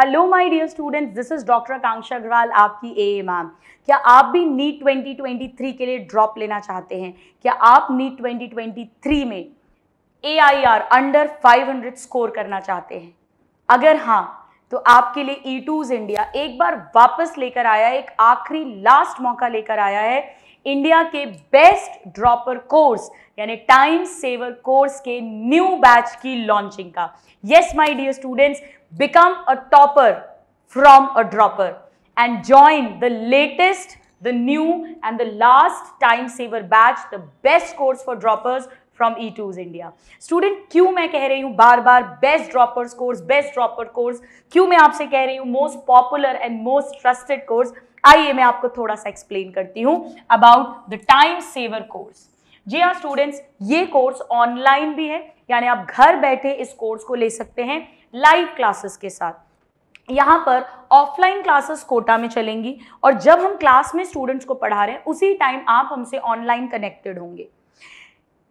hello my dear students this is doctor Akanksha Agarwal आपकी ए ma'am क्या आप भी नीट 2023 के लिए ड्रॉप लेना चाहते हैं क्या आप नीट 2023 में ए अंडर 500 स्कोर करना चाहते हैं अगर हाँ तो आपके लिए ई टूज इंडिया एक बार वापस लेकर आया एक आखिरी लास्ट मौका लेकर आया है इंडिया के बेस्ट ड्रॉपर कोर्स यानी टाइम सेवर कोर्स के न्यू बैच की लॉन्चिंग का yes my dear students become a topper from a dropper and join the latest the new and the last time saver batch the best course for droppers from Etoos India student क्यों मैं कह रही हूँ बार बार best droppers course best dropper course क्यों मैं आपसे कह रही हूँ most popular and most trusted course आइए मैं आपको थोड़ा सा एक्सप्लेन करती हूँ about the time saver course जी हाँ स्टूडेंट्स ये कोर्स ऑनलाइन भी है यानी आप घर बैठे इस कोर्स को ले सकते हैं लाइव क्लासेस के साथ यहाँ पर ऑफलाइन क्लासेस कोटा में चलेंगी और जब हम क्लास में स्टूडेंट्स को पढ़ा रहे हैं उसी टाइम आप हमसे ऑनलाइन कनेक्टेड होंगे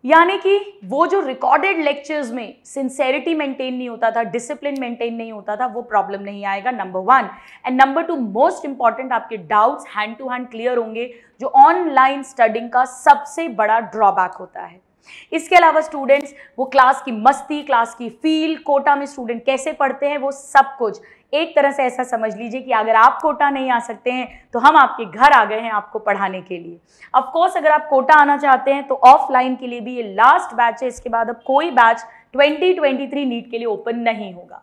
यानी कि वो जो रिकॉर्डेड लेक्चर्स में सिंसेरिटी मेंटेन नहीं होता था डिसिप्लिन मेंटेन नहीं होता था वो प्रॉब्लम नहीं आएगा number one and number two most important आपके doubts hand to hand clear होंगे जो ऑनलाइन स्टडिंग का सबसे बड़ा ड्रॉबैक होता है इसके अलावा स्टूडेंट्स वो क्लास की मस्ती क्लास की फील कोटा में स्टूडेंट कैसे पढ़ते हैं वो सब कुछ एक तरह से ऐसा समझ लीजिए कि अगर आप कोटा नहीं आ सकते हैं तो हम आपके घर आ गए हैं आपको पढ़ाने के लिए ऑफ कोर्स अगर आप कोटा आना चाहते हैं तो ऑफलाइन के लिए भी ये लास्ट बैच है इसके बाद अब कोई बैच 2023 नीट के लिए ओपन नहीं होगा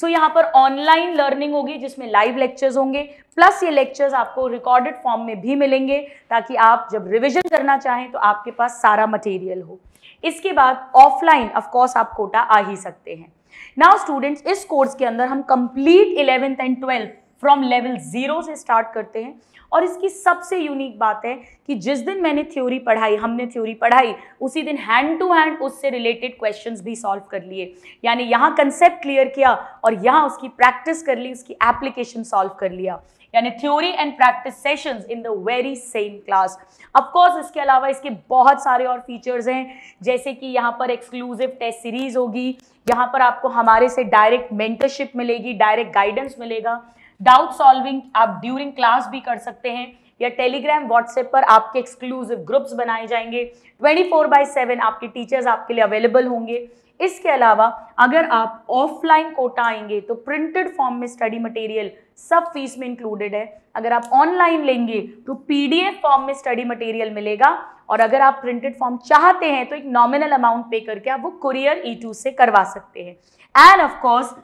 सो so, यहाँ पर ऑनलाइन लर्निंग होगी जिसमें लाइव लेक्चर्स होंगे प्लस ये लेक्चर्स आपको रिकॉर्डेड फॉर्म में भी मिलेंगे ताकि आप जब रिविजन करना चाहें तो आपके पास सारा मटेरियल हो इसके बाद ऑफलाइन ऑफकोर्स आप कोटा आ ही सकते हैं नाउ स्टूडेंट्स इस कोर्स के अंदर हम complete eleventh and twelfth from level zero से स्टार्ट करते हैं और इसकी सबसे यूनिक बात है कि जिस दिन मैंने थ्योरी पढ़ाई हमने थ्योरी पढ़ाई उसी दिन हैंड टू हैंड उससे रिलेटेड क्वेश्चंस भी सॉल्व कर लिए यानी यहाँ कंसेप्ट क्लियर किया और यहाँ उसकी प्रैक्टिस कर ली उसकी एप्लीकेशन सॉल्व कर लिया यानी theory and practice sessions in the very same class of course इसके अलावा इसके बहुत सारे और फीचर्स हैं जैसे कि यहाँ पर एक्सक्लूसिव टेस्ट सीरीज होगी यहाँ पर आपको हमारे से डायरेक्ट मेंटरशिप मिलेगी डायरेक्ट गाइडेंस मिलेगा डाउट सॉल्विंग आप ड्यूरिंग क्लास भी कर सकते हैं या टेलीग्राम व्हाट्सएप पर आपके एक्सक्लूसिव ग्रुप्स बनाए जाएंगे 24 फोर बाई सेवन आपके टीचर्स आपके लिए अवेलेबल होंगे इसके अलावा अगर आप ऑफलाइन कोटा आएंगे तो प्रिंटेड फॉर्म में स्टडी मटेरियल सब फीस में इंक्लूडेड है अगर आप ऑनलाइन लेंगे तो पीडीएफ फॉर्म में स्टडी मटेरियल मिलेगा और अगर आप प्रिंटेड फॉर्म चाहते हैं तो एक नॉमिनल अमाउंट पे करके आप वो कुरियर ई e से करवा सकते हैं and of course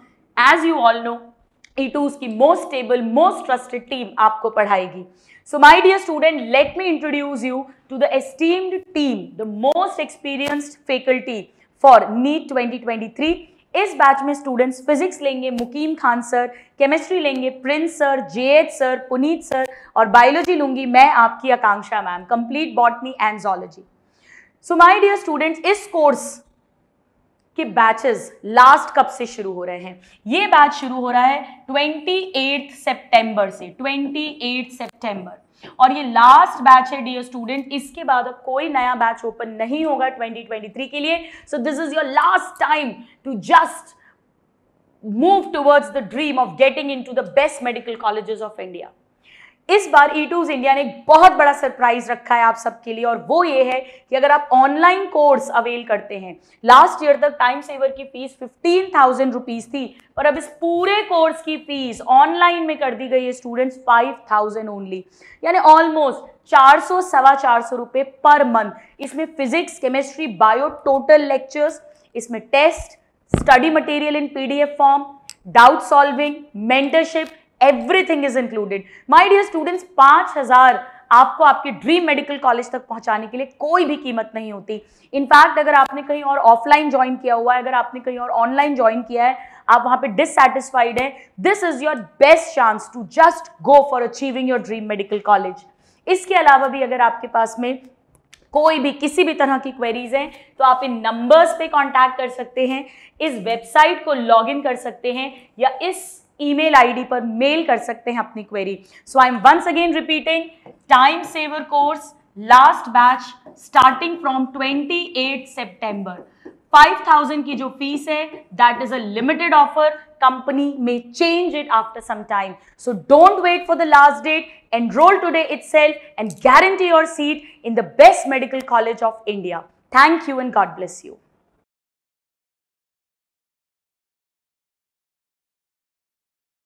as you all know Etoos उसकी most stable most trusted team आपको पढ़ाएगी so my dear student let me introduce you to the esteemed team the most experienced faculty for NEET 2023 इस batch में students physics लेंगे Mukeem Khan sir chemistry लेंगे Prince sir H sir Puneet sir और biology लूंगी मैं आपकी Akanksha ma'am complete botany and zoology so my dear students इस course कि बैचेस लास्ट कब से शुरू हो रहे हैं ये बैच शुरू हो रहा है ट्वेंटी सितंबर से ट्वेंटी एट और ये लास्ट बैच है डियर स्टूडेंट इसके बाद अब कोई नया बैच ओपन नहीं होगा 2023 के लिए so this is your last time to just move towards the dream of getting in to the best medical colleges of India इस बार ई टूज इंडिया ने एक बहुत बड़ा सरप्राइज रखा है आप सबके लिए और वो ये है कि अगर आप ऑनलाइन कोर्स अवेल करते हैं लास्ट ईयर तक टाइम सेवर की फीस फिफ्टीन थाउजेंड रुपीज थी पर अब इस पूरे कोर्स की फीस ऑनलाइन में कर दी गई है स्टूडेंट्स फाइव थाउजेंड ओनली यानी ऑलमोस्ट चार सौ सवा चार सौ रुपए पर मंथ इसमें physics chemistry bio total lectures इसमें test study material in PDF form doubt solving mentorship everything is included my dear students पांच हजार आपको आपके ड्रीम मेडिकल कॉलेज तक पहुंचाने के लिए कोई भी कीमत नहीं होती इनफैक्ट अगर आपने कहीं और ऑफलाइन ज्वाइन किया हुआ है अगर आपने कहीं और ऑनलाइन ज्वाइन किया है आप वहां पे डिससेटिस्फाइड है this is your best chance to just go for achieving your dream medical college इसके अलावा भी अगर आपके पास में कोई भी किसी भी तरह की क्वेरीज हैं तो आप इन नंबर्स पे कांटेक्ट कर सकते हैं इस वेबसाइट को लॉगिन कर सकते हैं या इस ईमेल आईडी पर मेल कर सकते हैं अपनी query so I am once again repeating time saver course last batch starting from 28 सितंबर 5000 की जो फीस है that is a limited offer company may change it after some time so don't wait for the last date enrol today itself and guarantee your seat in the best medical college of India thank you and God bless you